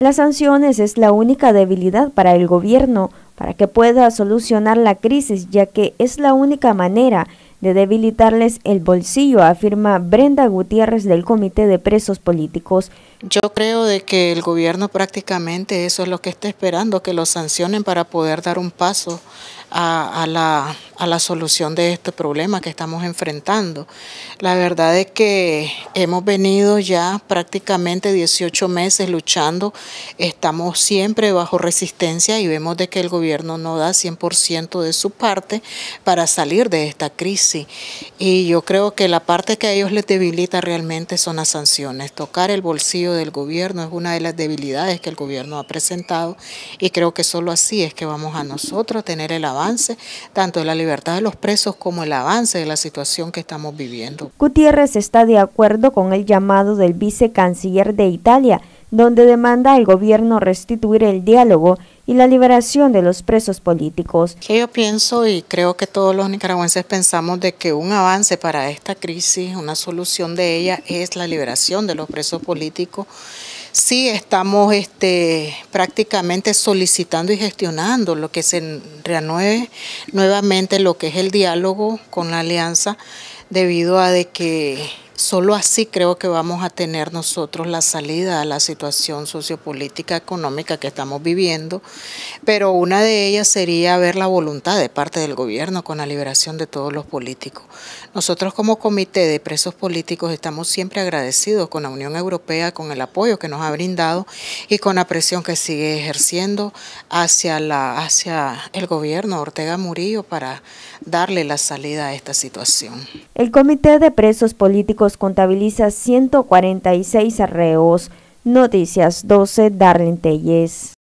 Las sanciones es la única debilidad para el gobierno para que pueda solucionar la crisis, ya que es la única manera de debilitarles el bolsillo, afirma Brenda Gutiérrez del Comité de Presos Políticos. Yo creo de que el gobierno prácticamente eso es lo que está esperando, que lo sancionen para poder dar un paso a, la, a, la, solución de este problema que estamos enfrentando. La verdad es que hemos venido ya prácticamente 18 meses luchando, estamos siempre bajo resistencia y vemos de que el gobierno no da 100% de su parte para salir de esta crisis. Y yo creo que la parte que a ellos les debilita realmente son las sanciones. Tocar el bolsillo del gobierno es una de las debilidades que el gobierno ha presentado y creo que solo así es que vamos a nosotros tener el avance avance tanto de la libertad de los presos como el avance de la situación que estamos viviendo. Gutiérrez está de acuerdo con el llamado del vicecanciller de Italia, donde demanda al gobierno restituir el diálogo y la liberación de los presos políticos. Yo pienso y creo que todos los nicaragüenses pensamos de que un avance para esta crisis, una solución de ella es la liberación de los presos políticos Sí, estamos este, prácticamente solicitando y gestionando lo que se reanueve nuevamente lo que es el diálogo con la alianza debido a de que Solo así creo que vamos a tener nosotros la salida a la situación sociopolítica económica que estamos viviendo, pero una de ellas sería ver la voluntad de parte del gobierno con la liberación de todos los políticos. Nosotros como comité de presos políticos estamos siempre agradecidos con la Unión Europea, con el apoyo que nos ha brindado y con la presión que sigue ejerciendo hacia, la, hacia el gobierno Ortega Murillo para darle la salida a esta situación. El comité de presos políticos contabiliza 146 arreos. Noticias 12, Darlene Telles.